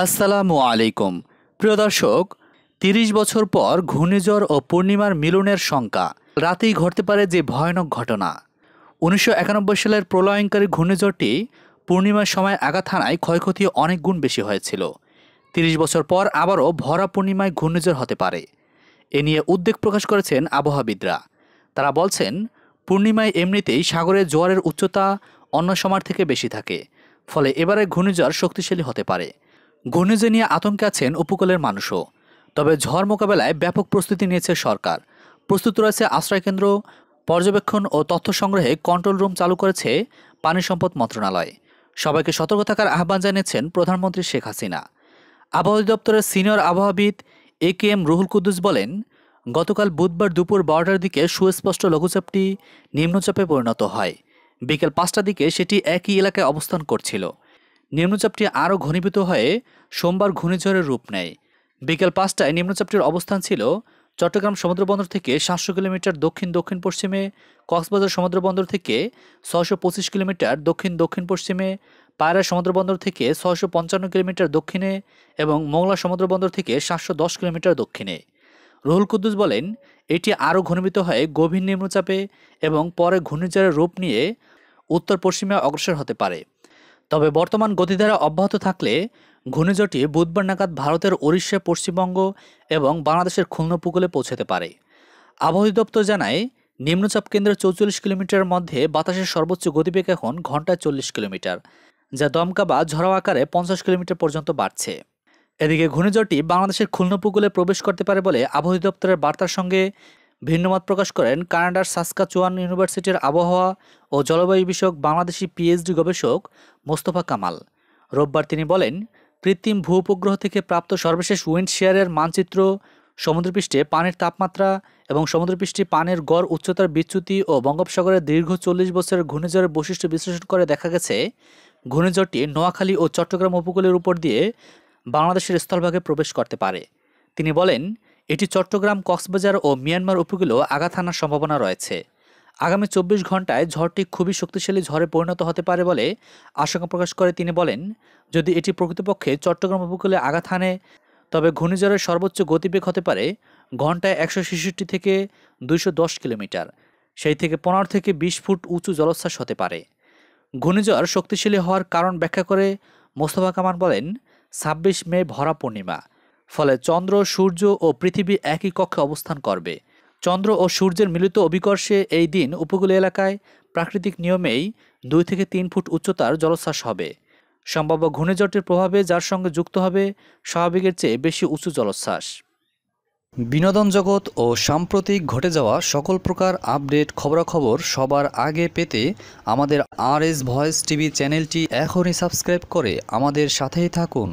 আসসালামু আলাইকুম প্রিয় দর্শক তিরিশ বছর পর ঘূর্ণিঝড় ও পূর্ণিমার মিলনের শঙ্কা রাতেই ঘটতে পারে যে ভয়ানক ঘটনা উনিশশো সালের প্রলয়ঙ্কারী ঘূর্ণিঝড়টি পূর্ণিমার সময় আগা থানায় ক্ষয়ক্ষতি অনেক গুণ বেশি হয়েছিল তিরিশ বছর পর আবারও ভরা পূর্ণিমায় ঘূর্ণিঝড় হতে পারে এ নিয়ে উদ্বেগ প্রকাশ করেছেন আবহাওয়াবিদরা তারা বলছেন পূর্ণিমায় এমনিতেই সাগরের জোয়ারের উচ্চতা অন্য সময়ের থেকে বেশি থাকে ফলে এবারে ঘূর্ণিঝড় শক্তিশালী হতে পারে ঘূর্ণিঝড় নিয়ে আতঙ্কে আছেন উপকূলের মানুষও তবে ঝড় মোকাবেলায় ব্যাপক প্রস্তুতি নিয়েছে সরকার প্রস্তুত রয়েছে আশ্রয়কেন্দ্র পর্যবেক্ষণ ও তথ্য সংগ্রহে কন্ট্রোল রুম চালু করেছে পানি সম্পদ মন্ত্রণালয় সবাইকে সতর্ক থাকার আহ্বান জানিয়েছেন প্রধানমন্ত্রী শেখ হাসিনা আবহাওয়া দপ্তরের সিনিয়র আবহাওয়াবিদ A K M Ruhul Quddus বলেন গতকাল বুধবার দুপুর বারোটার দিকে সুস্পষ্ট লঘুচাপটি নিম্নচাপে পরিণত হয় বিকেল পাঁচটার দিকে সেটি একই এলাকায় অবস্থান করছিল নিম্নচাপটি আরও ঘনীভূত হয়ে সোমবার ঘূর্ণিঝড়ের রূপ নেয় বিকেল পাঁচটায় নিম্নচাপটির অবস্থান ছিল চট্টগ্রাম সমুদ্রবন্দর থেকে সাতশো কিলোমিটার দক্ষিণ দক্ষিণ পশ্চিমে কক্সবাজার সমুদ্রবন্দর থেকে ছশো পঁচিশ কিলোমিটার দক্ষিণ দক্ষিণ পশ্চিমে পায়রা সমুদ্রবন্দর থেকে ছশো পঞ্চান্ন কিলোমিটার দক্ষিণে এবং মোংলা সমুদ্রবন্দর থেকে সাতশো দশ কিলোমিটার দক্ষিণে রুহুল কুদ্দুস বলেন এটি আরও ঘনীভূত হয় গভীর নিম্নচাপে এবং পরে ঘূর্ণিঝড়ের রূপ নিয়ে উত্তর পশ্চিমে অগ্রসর হতে পারে তবে বর্তমান গতিধারা অব্যাহত থাকলে ঘূর্ণিঝড়টি বুধবার নাগাদ ভারতের ওড়িশা পশ্চিমবঙ্গ এবং বাংলাদেশের খুলনা উপকূলে পৌঁছাতে পারে আবহাওয়া দপ্তর জানায় নিম্নচাপ কেন্দ্রের চৌচল্লিশ কিলোমিটারের মধ্যে বাতাসের সর্বোচ্চ গতিবেগ এখন ঘন্টায় চল্লিশ কিলোমিটার যা দমকা বা ঝড়ো আকারে পঞ্চাশ কিলোমিটার পর্যন্ত বাড়ছে এদিকে ঘূর্ণিঝড়টি বাংলাদেশের খুলনা উপকূলে প্রবেশ করতে পারে বলে আবহাওয়া দপ্তরের বার্তার সঙ্গে ভিন্নমত প্রকাশ করেন কানাডার সাসকাচুয়ান ইউনিভার্সিটির আবহাওয়া ও জলবায়ু বিষয়ক বাংলাদেশি পিএইচডি গবেষক মোস্তফা কামাল রোববার তিনি বলেন কৃত্রিম ভূ উপগ্রহ থেকে প্রাপ্ত সর্বশেষ উইন্ড শেয়ারের মানচিত্র সমুদ্রপৃষ্ঠে পানির তাপমাত্রা এবং সমুদ্রপৃষ্ঠে পানির গড় উচ্চতার বিচ্যুতি ও বঙ্গোপসাগরের দীর্ঘ চল্লিশ বছরের ঘূর্ণিঝড়ের বৈশিষ্ট্য বিশ্লেষণ করে দেখা গেছে ঘূর্ণিঝড়টি নোয়াখালী ও চট্টগ্রাম উপকূলের উপর দিয়ে বাংলাদেশের স্থলভাগে প্রবেশ করতে পারে তিনি বলেন এটি চট্টগ্রাম কক্সবাজার ও মিয়ানমার উপকূলেও আঘাত হানার সম্ভাবনা রয়েছে আগামী চব্বিশ ঘন্টায় ঝড়টি খুবই শক্তিশালী ঝড়ে পরিণত হতে পারে বলে আশঙ্কা প্রকাশ করে তিনি বলেন যদি এটি প্রকৃতপক্ষে চট্টগ্রাম উপকূলে আঘাত হানে তবে ঘূর্ণিঝড়ের সর্বোচ্চ গতিবেগ হতে পারে ঘন্টায় একশো ছেষট্টি থেকে দুইশো দশ কিলোমিটার সেই থেকে পনেরো থেকে বিশ ফুট উঁচু জলোচ্ছ্বাস হতে পারে ঘূর্ণিঝড় শক্তিশালী হওয়ার কারণ ব্যাখ্যা করে মোস্তফা কামান বলেন ছাব্বিশ মে ভরা পূর্ণিমা ফলে চন্দ্র সূর্য ও পৃথিবী একই কক্ষে অবস্থান করবে চন্দ্র ও সূর্যের মিলিত অভিকর্ষে এই দিন উপকূলীয় এলাকায় প্রাকৃতিক নিয়মেই দুই থেকে তিন ফুট উচ্চতার জলোচ্ছ্বাস হবে সম্ভাব্য ঘূর্ণিঝড়টির প্রভাবে যার সঙ্গে যুক্ত হবে স্বাভাবিকের চেয়ে বেশি উঁচু জলোচ্ছ্বাস বিনোদন জগৎ ও সাম্প্রতিক ঘটে যাওয়া সকল প্রকার আপডেট খবরাখবর সবার আগে পেতে আমাদের আর এস ভয়েস টিভি চ্যানেলটি এখনই সাবস্ক্রাইব করে আমাদের সাথেই থাকুন